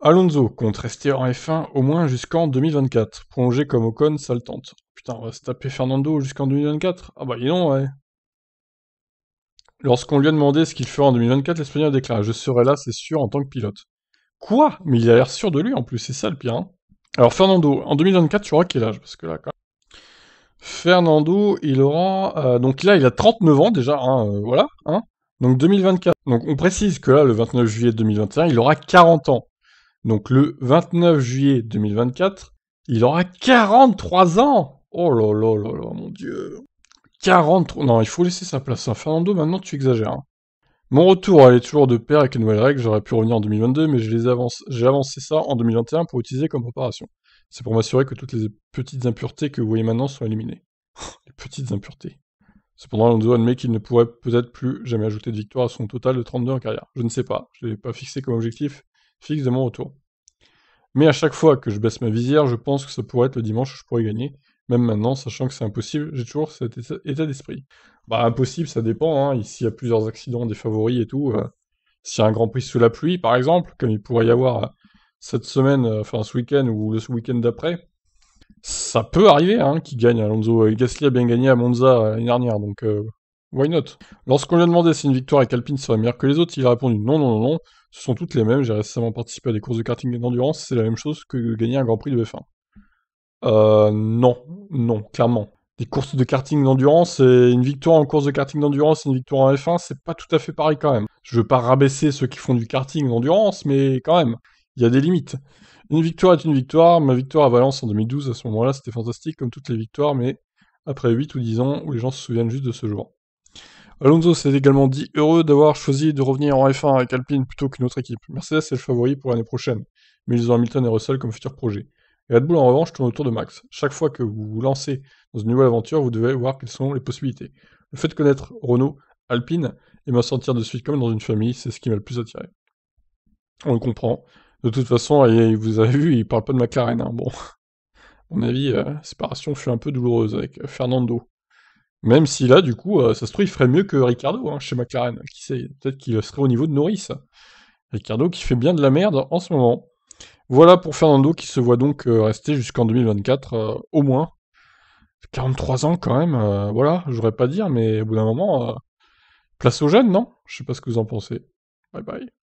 Alonso compte rester en F1 au moins jusqu'en 2024. Prolongé comme Ocon, ça le tente. Putain, on va se taper Fernando jusqu'en 2024 Ah bah dis non, ouais. Lorsqu'on lui a demandé ce qu'il fera en 2024, l'Espagnol déclaré « Je serai là, c'est sûr, en tant que pilote. Quoi Mais il a l'air sûr de lui en plus, c'est ça le pire. Hein. Alors Fernando, en 2024, tu auras quel âge Parce que là, quand Fernando, il aura. Euh, donc là, il a 39 ans déjà, hein, euh, voilà. Hein. donc 2024. Donc on précise que là, le 29 juillet 2021, il aura 40 ans. Donc le 29 juillet 2024, il aura 43 ans Oh là là là là, mon dieu 43... Non, il faut laisser sa place. à hein. Fernando, maintenant, tu exagères. Hein. Mon retour allait toujours de pair avec les nouvelles règles. J'aurais pu revenir en 2022, mais j'ai avance... avancé ça en 2021 pour utiliser comme préparation. C'est pour m'assurer que toutes les petites impuretés que vous voyez maintenant sont éliminées. les petites impuretés. Cependant, Alonso admet qu'il ne pourrait peut-être plus jamais ajouter de victoire à son total de 32 en carrière. Je ne sais pas. Je ne l'ai pas fixé comme objectif fixe de mon retour. Mais à chaque fois que je baisse ma visière, je pense que ça pourrait être le dimanche où je pourrais gagner. Même maintenant, sachant que c'est impossible, j'ai toujours cet état d'esprit. Bah impossible, ça dépend. Hein. ici il y a plusieurs accidents, des favoris et tout, si euh, s'il y a un Grand Prix sous la pluie, par exemple, comme il pourrait y avoir euh, cette semaine, euh, enfin ce week-end ou le week-end d'après, ça peut arriver hein, qu'il gagne. Alonso Gasly a bien gagné à Monza l'année dernière, donc Why not Lorsqu'on lui a demandé si une victoire avec Alpine serait meilleure que les autres, il a répondu non, non, non, non, ce sont toutes les mêmes, j'ai récemment participé à des courses de karting d'endurance, c'est la même chose que gagner un Grand Prix de F1. Euh, non, non, clairement. Des courses de karting d'endurance et une victoire en course de karting d'endurance et une victoire en F1, c'est pas tout à fait pareil quand même. Je veux pas rabaisser ceux qui font du karting d'endurance, mais quand même, il y a des limites. Une victoire est une victoire. Ma victoire à Valence en 2012, à ce moment-là, c'était fantastique, comme toutes les victoires, mais après 8 ou 10 ans où les gens se souviennent juste de ce jour. Alonso s'est également dit heureux d'avoir choisi de revenir en F1 avec Alpine plutôt qu'une autre équipe. Mercedes est le favori pour l'année prochaine, mais ils ont Hamilton et Russell comme futur projet. Et Red Bull en revanche tourne autour de Max. Chaque fois que vous vous lancez dans une nouvelle aventure, vous devez voir quelles sont les possibilités. Le fait de connaître Renault, Alpine et me sentir de suite comme dans une famille, c'est ce qui m'a le plus attiré. On le comprend. De toute façon, et vous avez vu, il parle pas de McLaren. Hein. Bon, mon avis, euh, la séparation fut un peu douloureuse avec euh, Fernando. Même si là, du coup, euh, ça se trouve, il ferait mieux que Ricardo hein, chez McLaren. Qui sait Peut-être qu'il serait au niveau de Norris. Ricardo qui fait bien de la merde en ce moment. Voilà pour Fernando qui se voit donc euh, rester jusqu'en 2024 euh, au moins. 43 ans quand même, je voilà, j'aurais pas dire, mais au bout d'un moment, place aux jeunes, non Je sais pas ce que vous en pensez. Bye bye.